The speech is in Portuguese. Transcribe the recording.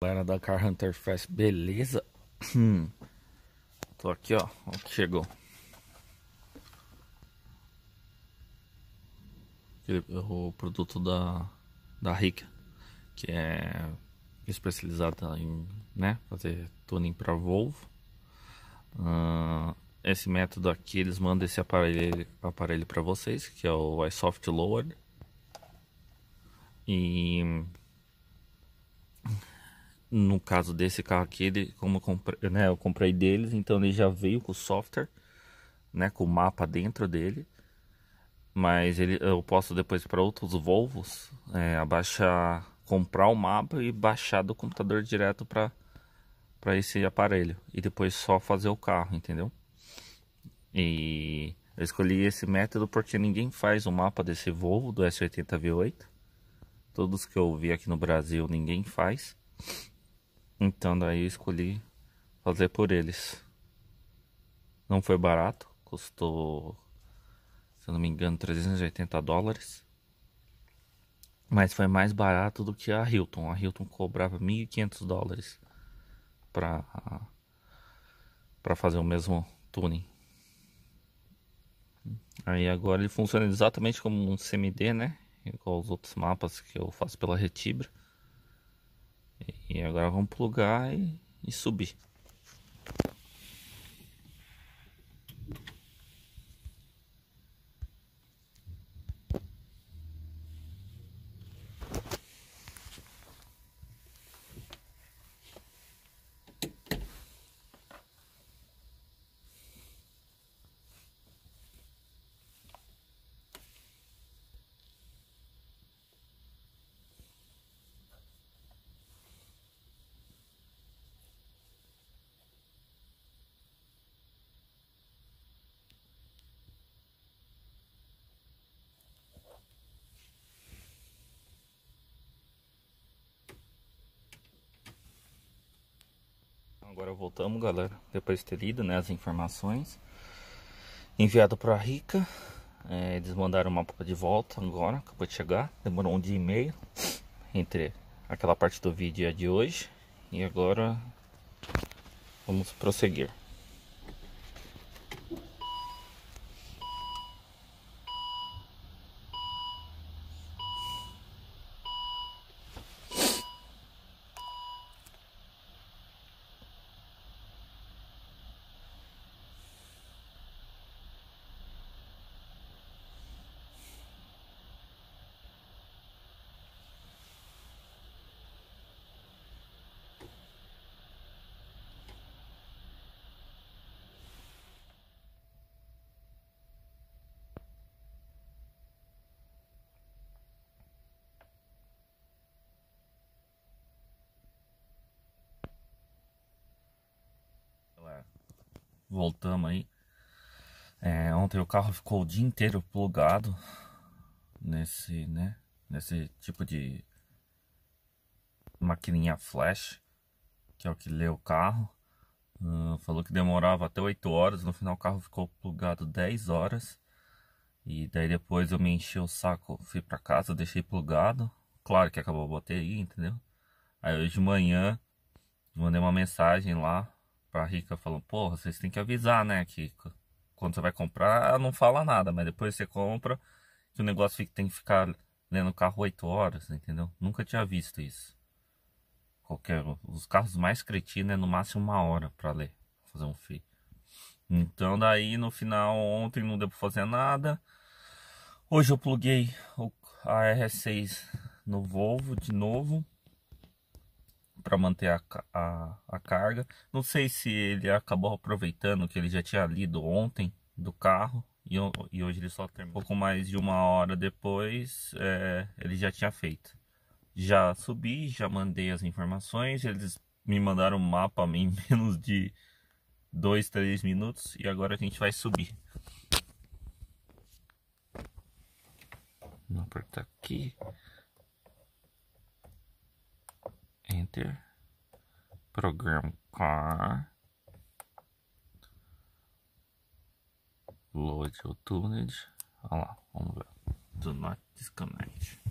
Galera da Car Hunter Fest, beleza? Hum. Tô aqui, ó. O que chegou. O produto da, da Rica, que é especializada em né, fazer tuning para Volvo. Uh, esse método aqui, eles mandam esse aparelho para vocês, que é o iSoft Lower. E no caso desse carro aqui, ele, como eu comprei, né, eu comprei deles, então ele já veio com o software, né, com o mapa dentro dele. Mas ele, eu posso depois para outros Volvos é, abaixar, comprar o mapa e baixar do computador direto para para esse aparelho e depois só fazer o carro, entendeu? E eu escolhi esse método porque ninguém faz o mapa desse Volvo do S80 V8. Todos que eu vi aqui no Brasil ninguém faz. Então daí escolhi fazer por eles. Não foi barato, custou, se eu não me engano, 380 dólares. Mas foi mais barato do que a Hilton. A Hilton cobrava 1.500 dólares para para fazer o mesmo tuning. Aí agora ele funciona exatamente como um CMD, né? Igual os outros mapas que eu faço pela Retibra. E agora vamos plugar e, e subir. Agora voltamos, galera. Depois de ter lido né, as informações enviado para a Rica. É, eles mandaram o mapa de volta agora, acabou de chegar. Demorou um dia e meio entre aquela parte do vídeo e a de hoje. E agora vamos prosseguir. voltamos aí. É, ontem o carro ficou o dia inteiro plugado nesse, né, nesse tipo de maquininha flash, que é o que lê o carro. Uh, falou que demorava até 8 horas, no final o carro ficou plugado 10 horas. E daí depois eu me enchi o saco, fui para casa, deixei plugado. Claro que acabou a bateria, entendeu? Aí hoje de manhã mandei uma mensagem lá a Rica falou, porra, vocês têm que avisar, né, que quando você vai comprar, não fala nada, mas depois você compra, que o negócio fica, tem que ficar lendo né, o carro 8 horas, entendeu? Nunca tinha visto isso. Qualquer, os carros mais cretinos é no máximo uma hora para ler, fazer um fio. Então daí no final ontem não deu pra fazer nada. Hoje eu pluguei a R6 no Volvo de novo para manter a, a, a carga. Não sei se ele acabou aproveitando que ele já tinha lido ontem do carro e, e hoje ele só terminou. Um pouco mais de uma hora depois é, ele já tinha feito. Já subi, já mandei as informações, eles me mandaram o um mapa em menos de 2, 3 minutos e agora a gente vai subir. Vou apertar aqui enter, program car, load your tuned, olha lá, vamos ver, do not disconnect.